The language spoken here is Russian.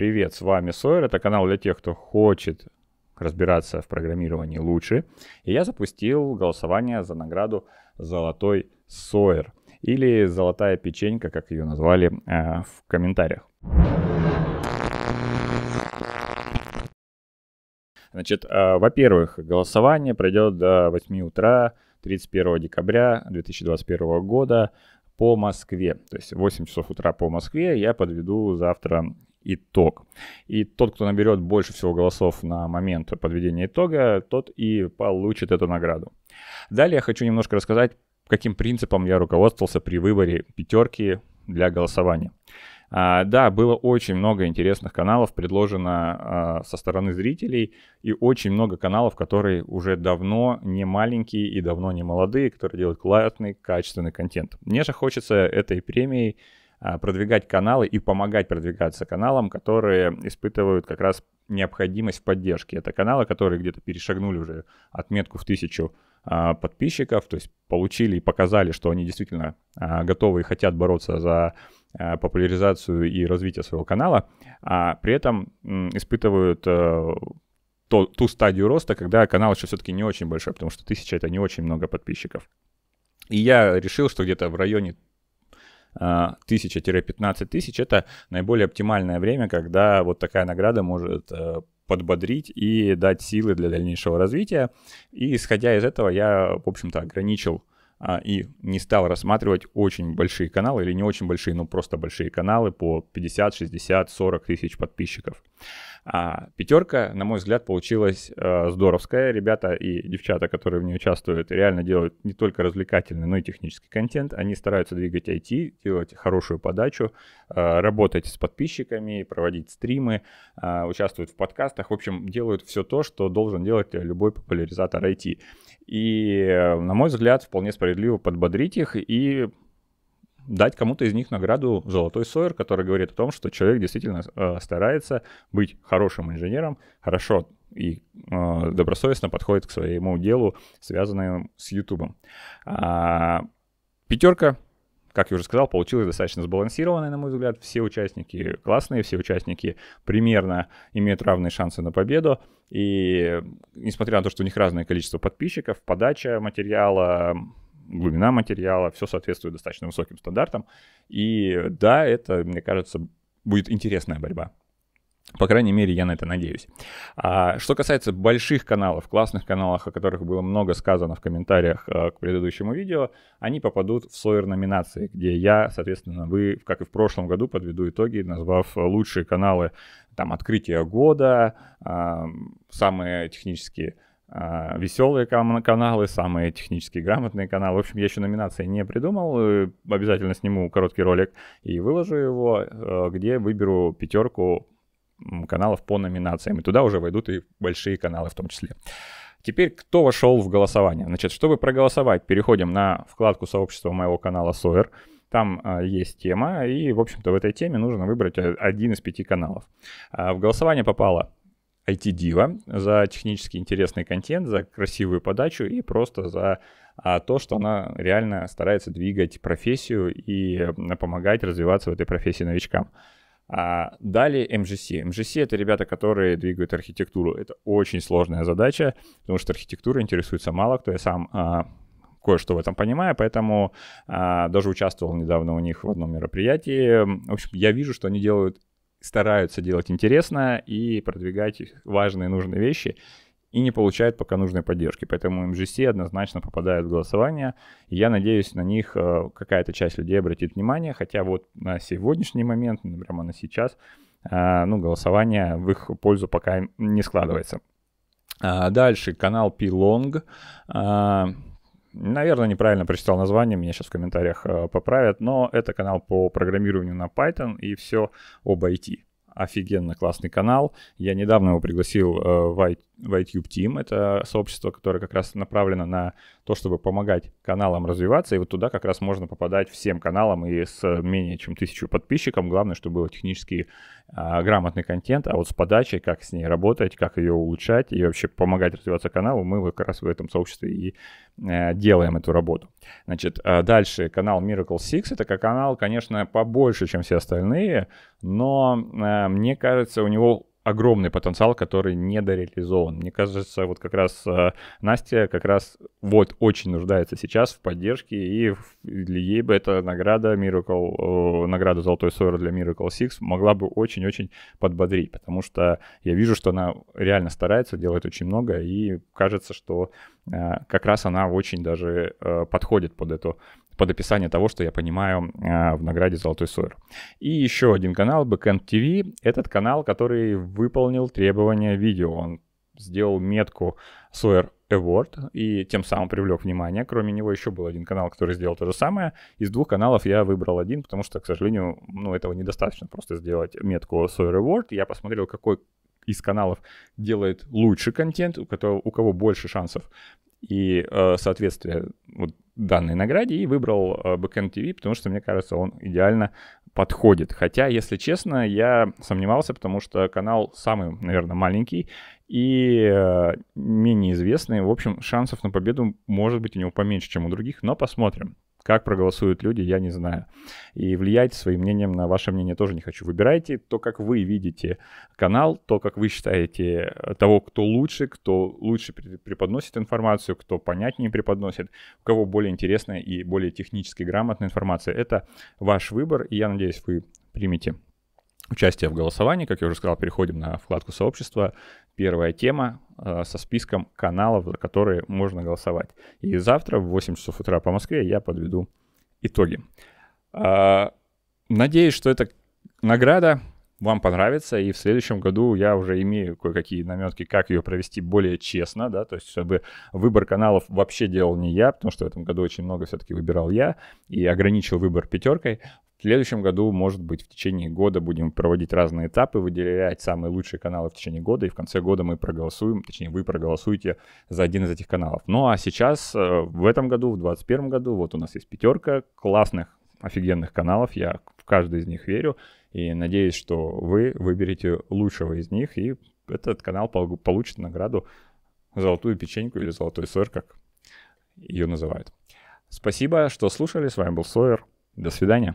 привет, с вами Сойер, это канал для тех, кто хочет разбираться в программировании лучше. И я запустил голосование за награду «Золотой Сойер» или «Золотая печенька», как ее назвали э, в комментариях. Значит, э, во-первых, голосование пройдет до 8 утра 31 декабря 2021 года по Москве. То есть 8 часов утра по Москве я подведу завтра итог. И тот, кто наберет больше всего голосов на момент подведения итога, тот и получит эту награду. Далее я хочу немножко рассказать, каким принципом я руководствовался при выборе пятерки для голосования. А, да, было очень много интересных каналов предложено а, со стороны зрителей, и очень много каналов, которые уже давно не маленькие и давно не молодые, которые делают классный, качественный контент. Мне же хочется этой премией а, продвигать каналы и помогать продвигаться каналам, которые испытывают как раз необходимость в поддержке. Это каналы, которые где-то перешагнули уже отметку в тысячу а, подписчиков, то есть получили и показали, что они действительно а, готовы и хотят бороться за популяризацию и развитие своего канала, а при этом испытывают э, то, ту стадию роста, когда канал еще все-таки не очень большой, потому что тысяча это не очень много подписчиков. И я решил, что где-то в районе 1000-15 э, тысяч — это наиболее оптимальное время, когда вот такая награда может э, подбодрить и дать силы для дальнейшего развития. И исходя из этого я, в общем-то, ограничил а, и не стал рассматривать очень большие каналы или не очень большие, но просто большие каналы по 50, 60, 40 тысяч подписчиков. А пятерка, на мой взгляд, получилась э, здоровская. Ребята и девчата, которые в ней участвуют, реально делают не только развлекательный, но и технический контент. Они стараются двигать IT, делать хорошую подачу, э, работать с подписчиками, проводить стримы, э, участвуют в подкастах. В общем, делают все то, что должен делать любой популяризатор IT. И, э, на мой взгляд, вполне справедливо справедливо подбодрить их и дать кому-то из них награду «Золотой Сойер», который говорит о том, что человек действительно э, старается быть хорошим инженером, хорошо и э, добросовестно подходит к своему делу, связанному с ютубом. А, пятерка, как я уже сказал, получилась достаточно сбалансированной, на мой взгляд. Все участники классные, все участники примерно имеют равные шансы на победу. И несмотря на то, что у них разное количество подписчиков, подача материала, глубина материала, все соответствует достаточно высоким стандартам. И да, это, мне кажется, будет интересная борьба. По крайней мере, я на это надеюсь. А, что касается больших каналов, классных каналов, о которых было много сказано в комментариях а, к предыдущему видео, они попадут в Сойер номинации, где я, соответственно, вы, как и в прошлом году, подведу итоги, назвав э, лучшие каналы там открытия года, а, самые технические а, веселые каналы, самые технически грамотные каналы. В общем, я еще номинации не придумал. Э, обязательно сниму короткий ролик и выложу его, э, где выберу пятерку каналов по номинациям. И туда уже войдут и большие каналы в том числе. Теперь, кто вошел в голосование? Значит, чтобы проголосовать, переходим на вкладку сообщества моего канала Sawyer. Там э, есть тема, и, в общем-то, в этой теме нужно выбрать э, один из пяти каналов. Э, в голосование попало IT-дива за технически интересный контент, за красивую подачу и просто за а, то, что она реально старается двигать профессию и э, помогать развиваться в этой профессии новичкам. А далее MGC. Эм MGC эм — это ребята, которые двигают архитектуру. Это очень сложная задача, потому что архитектура интересуется мало кто. Я сам а, кое-что в этом понимаю, поэтому а, даже участвовал недавно у них в одном мероприятии. Эм, в общем, я вижу, что они делают стараются делать интересно и продвигать важные нужные вещи и не получают пока нужной поддержки. Поэтому МЖС однозначно попадают в голосование. И я надеюсь, на них э, какая-то часть людей обратит внимание. Хотя вот на сегодняшний момент, ну, прямо на сейчас, э, ну, голосование в их пользу пока не складывается. А дальше канал Пилонг. А, Наверное, неправильно прочитал название, меня сейчас в комментариях э, поправят, но это канал по программированию на Python и все об IT офигенно классный канал. Я недавно его пригласил э, в YouTube Team. Это сообщество, которое как раз направлено на то, чтобы помогать каналам развиваться. И вот туда как раз можно попадать всем каналам и с менее чем тысячу подписчиков. Главное, чтобы был технически а, грамотный контент. А вот с подачей, как с ней работать, как ее улучшать и вообще помогать развиваться каналу, мы как раз в этом сообществе и э, делаем эту работу. Значит, э, дальше канал Miracle Six. Это как канал, конечно, побольше, чем все остальные но э, мне кажется, у него огромный потенциал, который недореализован. Мне кажется, вот как раз э, Настя как раз вот очень нуждается сейчас в поддержке, и для ей бы эта награда Miracle, э, награда Золотой Сойер для Miracle Six могла бы очень-очень подбодрить, потому что я вижу, что она реально старается, делает очень много, и кажется, что э, как раз она очень даже э, подходит под эту под описание того, что я понимаю э, в награде «Золотой сойер». И еще один канал, Backend TV. Этот канал, который выполнил требования видео. Он сделал метку Sawyer Award и тем самым привлек внимание. Кроме него еще был один канал, который сделал то же самое. Из двух каналов я выбрал один, потому что, к сожалению, ну, этого недостаточно просто сделать метку Sawyer Award. Я посмотрел, какой из каналов делает лучший контент, у, которого, у кого больше шансов и э, соответствие вот данной награде и выбрал э, Backend TV, потому что, мне кажется, он идеально подходит. Хотя, если честно, я сомневался, потому что канал самый, наверное, маленький и э, менее известный. В общем, шансов на победу может быть у него поменьше, чем у других, но посмотрим. Как проголосуют люди, я не знаю. И влиять своим мнением на ваше мнение тоже не хочу. Выбирайте то, как вы видите канал, то, как вы считаете э, того, кто лучше, кто лучше преподносит информацию, кто понятнее преподносит, у кого более интересная и более технически грамотная информация. Это ваш выбор, и я надеюсь, вы примете участие в голосовании. Как я уже сказал, переходим на вкладку сообщества. Первая тема э, со списком каналов, за которые можно голосовать. И завтра в 8 часов утра по Москве я подведу итоги. Э, надеюсь, что эта награда вам понравится, и в следующем году я уже имею кое-какие наметки, как ее провести более честно, да, то есть чтобы выбор каналов вообще делал не я, потому что в этом году очень много все-таки выбирал я и ограничил выбор пятеркой. В следующем году, может быть, в течение года будем проводить разные этапы, выделять самые лучшие каналы в течение года, и в конце года мы проголосуем, точнее, вы проголосуете за один из этих каналов. Ну а сейчас, э, в этом году, в 2021 году, вот у нас есть пятерка классных, офигенных каналов, я в каждый из них верю, и надеюсь, что вы выберете лучшего из них, и этот канал получит награду «Золотую печеньку» или «Золотой сыр», как ее называют. Спасибо, что слушали. С вами был Сойер. До свидания.